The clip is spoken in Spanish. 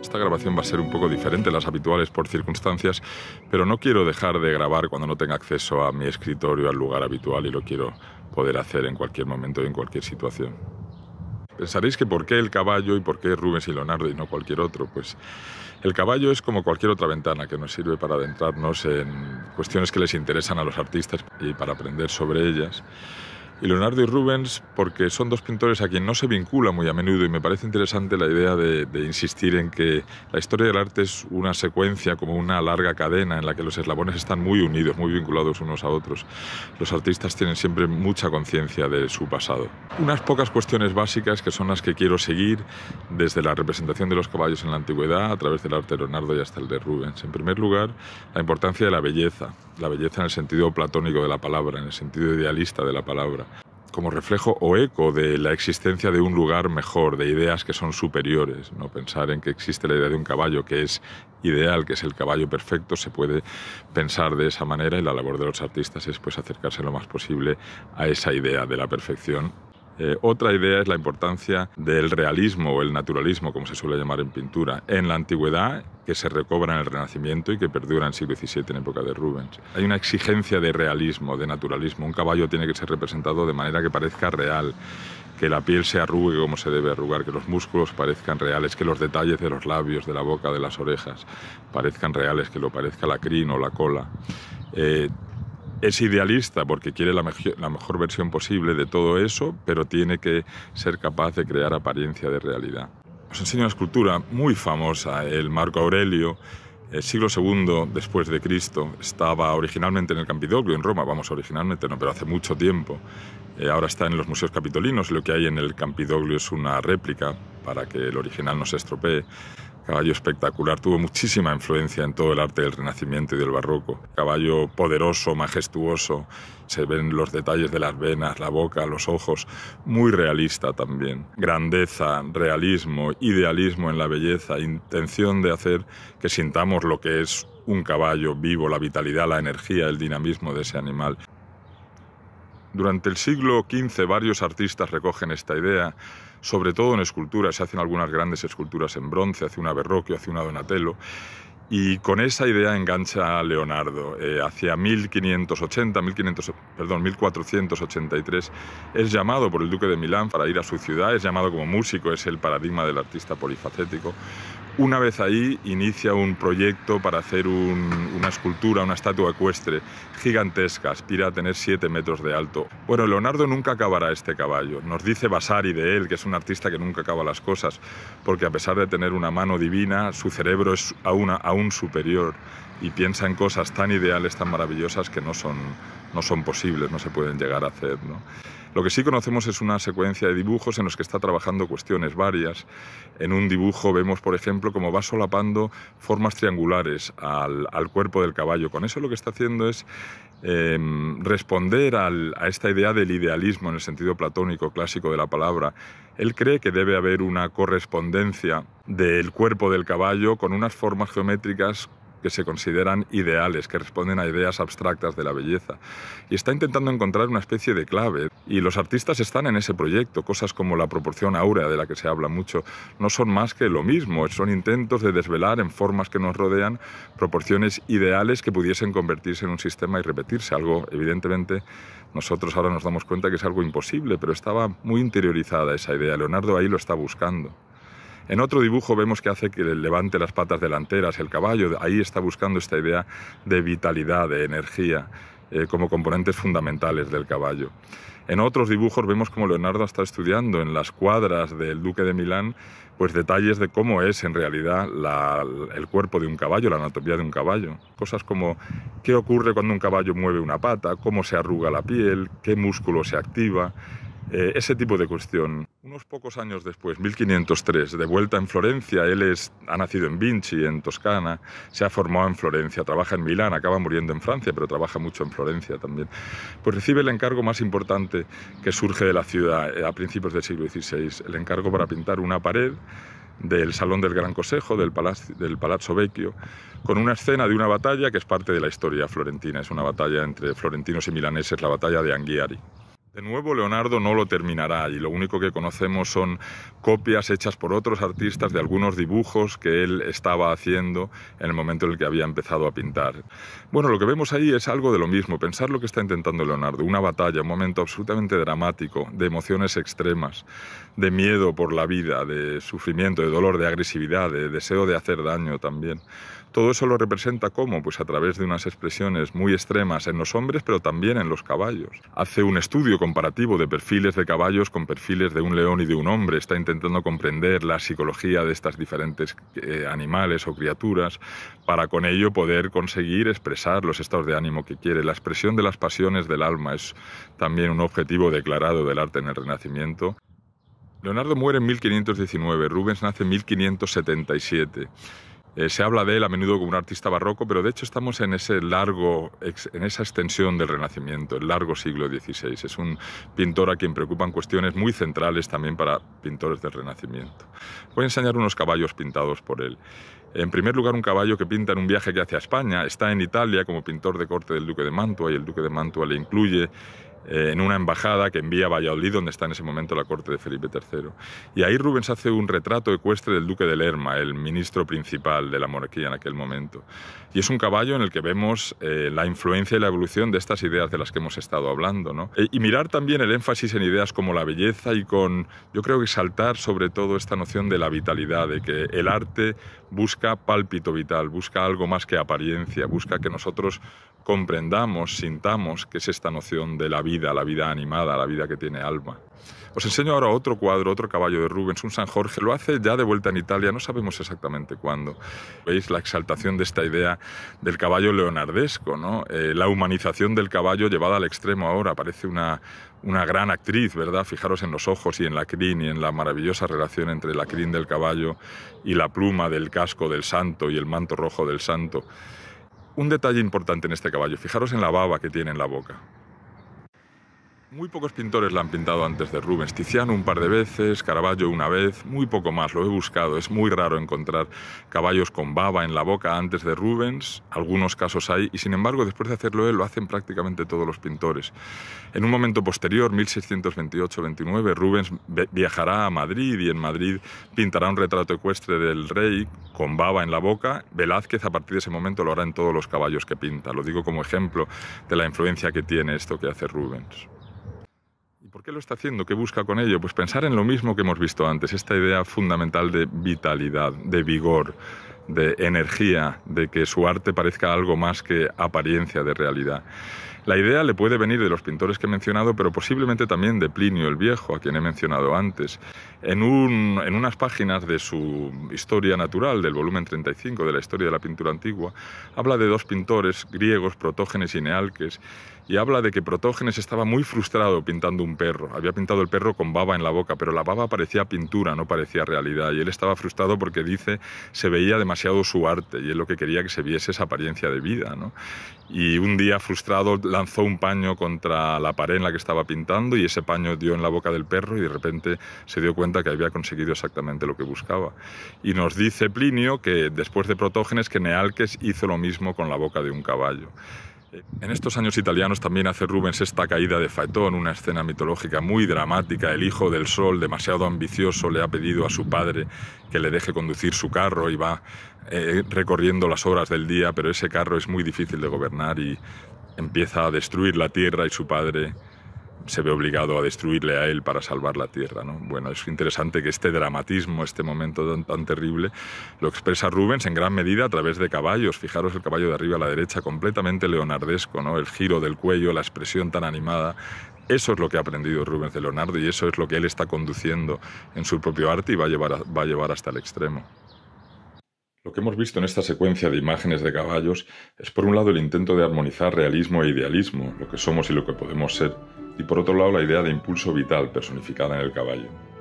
Esta grabación va a ser un poco diferente las habituales por circunstancias, pero no quiero dejar de grabar cuando no tenga acceso a mi escritorio, al lugar habitual y lo quiero poder hacer en cualquier momento y en cualquier situación. Pensaréis que por qué el caballo y por qué Rubens y Leonardo y no cualquier otro. Pues el caballo es como cualquier otra ventana que nos sirve para adentrarnos en cuestiones que les interesan a los artistas y para aprender sobre ellas y Leonardo y Rubens porque son dos pintores a quien no se vincula muy a menudo y me parece interesante la idea de, de, insistir en que la historia del arte es una secuencia, como una larga cadena en la que los eslabones están muy unidos, muy vinculados unos a otros. Los artistas tienen siempre mucha conciencia de su pasado. Unas pocas cuestiones básicas que son las que quiero seguir desde la representación de los caballos en la antigüedad a través del arte de Leonardo y hasta el de Rubens. En primer lugar, la importancia de la belleza, la belleza en el sentido platónico de la palabra, en el sentido idealista de la palabra como reflejo o eco de la existencia de un lugar mejor, de ideas que son superiores. ¿no? Pensar en que existe la idea de un caballo que es ideal, que es el caballo perfecto, se puede pensar de esa manera y la labor de los artistas es pues acercarse lo más posible a esa idea de la perfección eh, otra idea es la importancia del realismo o el naturalismo, como se suele llamar en pintura, en la antigüedad que se recobra en el Renacimiento y que perdura en el siglo XVII en época de Rubens. Hay una exigencia de realismo, de naturalismo. Un caballo tiene que ser representado de manera que parezca real, que la piel se arrugue como se debe arrugar, que los músculos parezcan reales, que los detalles de los labios, de la boca, de las orejas parezcan reales, que lo parezca la crin o la cola. Eh, es idealista porque quiere la, mejor versión posible de todo eso, pero tiene que ser capaz de crear apariencia de realidad. Os enseño una escultura muy famosa, el Marco Aurelio, el siglo II después de Cristo. Estaba originalmente en el Campidoglio, en Roma, vamos, originalmente no, pero hace mucho tiempo. Eh, ahora está en los museos capitolinos, lo que hay en el Campidoglio es una réplica para que el original no se estropee Caballo espectacular, tuvo muchísima influencia en todo el arte del Renacimiento y del Barroco. Caballo poderoso, majestuoso, se ven los detalles de las venas, la boca, los ojos, muy realista también. Grandeza, realismo, idealismo en la belleza, intención de hacer que sintamos lo que es un caballo vivo, la vitalidad, la energía, el dinamismo de ese animal. Durante el siglo XV varios artistas recogen esta idea, sobre todo en esculturas, se hacen algunas grandes esculturas en bronce, hace una Verrocchio, hace una Donatello, y con esa idea engancha a Leonardo. Eh, hacia 1580, perdón, 1483 es llamado por el duque de Milán para ir a su ciudad, es llamado como músico, es el paradigma del artista polifacético, una vez ahí inicia un proyecto para hacer una escultura, una estatua ecuestre gigantesca, aspira a tener 7 metros de alto. Bueno, Leonardo nunca acabará este caballo. Nos dice Vasari de él, que es un artista que nunca acaba las cosas, porque a pesar de tener una mano divina, su cerebro es aún, aún superior y piensa en cosas tan ideales, tan maravillosas que no son, no son posibles, no se pueden llegar a hacer. ¿no? Lo que sí conocemos es una secuencia de dibujos en los que está trabajando cuestiones varias. En un dibujo vemos, por ejemplo, cómo va solapando formas triangulares al, cuerpo del caballo. Con eso lo que está haciendo es em, responder a esta idea del idealismo en el sentido platónico clásico de la palabra. Él cree que debe haber una correspondencia del cuerpo del caballo con unas formas geométricas que se consideran ideales, que responden a ideas abstractas de la belleza. Y está intentando encontrar una especie de clave. Y los artistas están en ese proyecto. Cosas como la proporción áurea, de la que se habla mucho, no son más que lo mismo. Son intentos de desvelar en formas que nos rodean proporciones ideales que pudiesen convertirse en un sistema y repetirse. Algo, evidentemente, nosotros ahora nos damos cuenta que es algo imposible, pero estaba muy interiorizada esa idea. Leonardo ahí lo está buscando. En otro dibujo vemos que hace que levante las patas delanteras el caballo, ahí está buscando esta idea de vitalidad, de energía, eh, como componentes fundamentales del caballo. En otros dibujos vemos como Leonardo está estudiando en las cuadras del Duque de Milán pues detalles de cómo es en realidad el cuerpo de un caballo, la anatomía de un caballo. Cosas como qué ocurre cuando un caballo mueve una pata, cómo se arruga la piel, qué músculo se activa, eh, ese tipo de cuestión. Unos pocos años después, 1503, de vuelta en Florencia, él ha nacido en Vinci, en Toscana, se ha formado en Florencia, trabaja en Milán, acaba muriendo en Francia, pero trabaja mucho en Florencia también. Pues recibe el encargo más importante que surge de la ciudad eh, a principios del siglo XVI, el encargo para pintar una pared del Salón del Gran Consejo, del Palazzo Vecchio, con una escena de una batalla que es parte de la historia florentina. Es una batalla entre florentinos y milaneses, la batalla de Anghiari. De nuevo, Leonardo no lo terminará y lo único que conocemos son copias hechas por otros artistas de algunos dibujos que él estaba haciendo en el momento en el que había empezado a pintar. Bueno, lo que vemos ahí es algo de lo mismo, pensar lo que está intentando Leonardo, una batalla, un momento absolutamente dramático, de emociones extremas, de miedo por la vida, de sufrimiento, de dolor, de agresividad, de deseo de hacer daño también. Todo eso lo representa como, pues a través de unas expresiones muy extremas en los hombres, pero también en los caballos. Hace un estudio comparativo de perfiles de caballos con perfiles de un león y de un hombre. Está intentando comprender la psicología de estas diferentes eh, animales o criaturas para con ello poder conseguir expresar los estados de ánimo que quiere. La expresión de las pasiones del alma es también un objetivo declarado del arte en el Renacimiento. Leonardo muere en 1519, Rubens nace en 1577. Eh, se habla de él a menudo como un artista barroco, pero de hecho estamos en, ese largo, en esa extensión del Renacimiento, el largo siglo XVI. Es un pintor a quien preocupan cuestiones muy centrales también para pintores del Renacimiento. Voy a enseñar unos caballos pintados por él. En primer lugar, un caballo que pinta en un viaje que hace a España. Está en Italia como pintor de corte del Duque de Mantua y el Duque de Mantua le incluye eh, en una embajada que envía a Valladolid, donde está en ese momento la corte de Felipe III. Y ahí Rubens hace un retrato ecuestre del duque de Lerma, el ministro principal de la monarquía en aquel momento. Y es un caballo en el que vemos eh, la influencia y la evolución de estas ideas de las que hemos estado hablando. E, y mirar también el énfasis en ideas como la belleza y con, yo creo que saltar sobre todo esta noción de la vitalidad, de que el arte busca pálpito vital, busca algo más que apariencia, busca que nosotros comprendamos, sintamos que es esta noción de la vida, la vida animada, la vida que tiene alma. Os enseño ahora otro cuadro, otro caballo de Rubens, un San Jorge. Lo hace ya de vuelta en Italia, no sabemos exactamente cuándo. Veis la exaltación de esta idea del caballo leonardesco, ¿no? Eh, la humanización del caballo llevada al extremo ahora. Parece una, una gran actriz, ¿verdad? Fijaros en los ojos y en la crin y en la maravillosa relación entre la crin del caballo y la pluma del casco del santo y el manto rojo del santo un detalle importante en este caballo, fijaros en la baba que tiene en la boca. Muy pocos pintores la han pintado antes de Rubens. Tiziano un par de veces, Caravaggio una vez, muy poco más, lo he buscado. Es muy raro encontrar caballos con baba en la boca antes de Rubens. Algunos casos hay, y sin embargo, después de hacerlo él, lo hacen prácticamente todos los pintores. En un momento posterior, 1628-29, Rubens viajará a Madrid y en Madrid pintará un retrato ecuestre del rey con baba en la boca. Velázquez a partir de ese momento lo hará en todos los caballos que pinta. Lo digo como ejemplo de la influencia que tiene esto que hace Rubens. ¿Por qué lo está haciendo? ¿Qué busca con ello? Pues pensar en lo mismo que hemos visto antes, esta idea fundamental de vitalidad, de vigor, de energía, de que su arte parezca algo más que apariencia de realidad. La idea le puede venir de los pintores que he mencionado, pero posiblemente también de Plinio el Viejo, a quien he mencionado antes. En, un, en, unas páginas de su Historia Natural, del volumen 35 de la Historia de la Pintura Antigua, habla de dos pintores griegos, Protógenes y Nealques, y habla de que Protógenes estaba muy frustrado pintando un perro. Había pintado el perro con baba en la boca, pero la baba parecía pintura, no parecía realidad. Y él estaba frustrado porque dice se veía demasiado su arte y él lo que quería que se viese esa apariencia de vida. Y un día frustrado lanzó un paño contra la pared en la que estaba pintando y ese paño dio en la boca del perro y de repente se dio cuenta que había conseguido exactamente lo que buscaba. Y nos dice Plinio que después de Protógenes que Nealques hizo lo mismo con la boca de un caballo. En estos años italianos también hace Rubens esta caída de Faetón, una escena mitológica muy dramática. El hijo del sol, demasiado ambicioso, le ha pedido a su padre que le deje conducir su carro y va eh, recorriendo las horas del día, pero ese carro es muy difícil de gobernar y empieza a destruir la tierra y su padre se ve obligado a destruirle a él para salvar la tierra. Bueno, es interesante que este dramatismo, este momento tan, terrible, lo expresa Rubens en gran medida a través de caballos. Fijaros el caballo de arriba a la derecha, completamente leonardesco, ¿no? el giro del cuello, la expresión tan animada. Eso es lo que ha aprendido Rubens de Leonardo y eso es lo que él está conduciendo en su propio arte y va va a llevar hasta el extremo. Lo que hemos visto en esta secuencia de imágenes de caballos es por un lado el intento de armonizar realismo e idealismo, lo que somos y lo que podemos ser, y por otro lado la idea de impulso vital personificada en el caballo.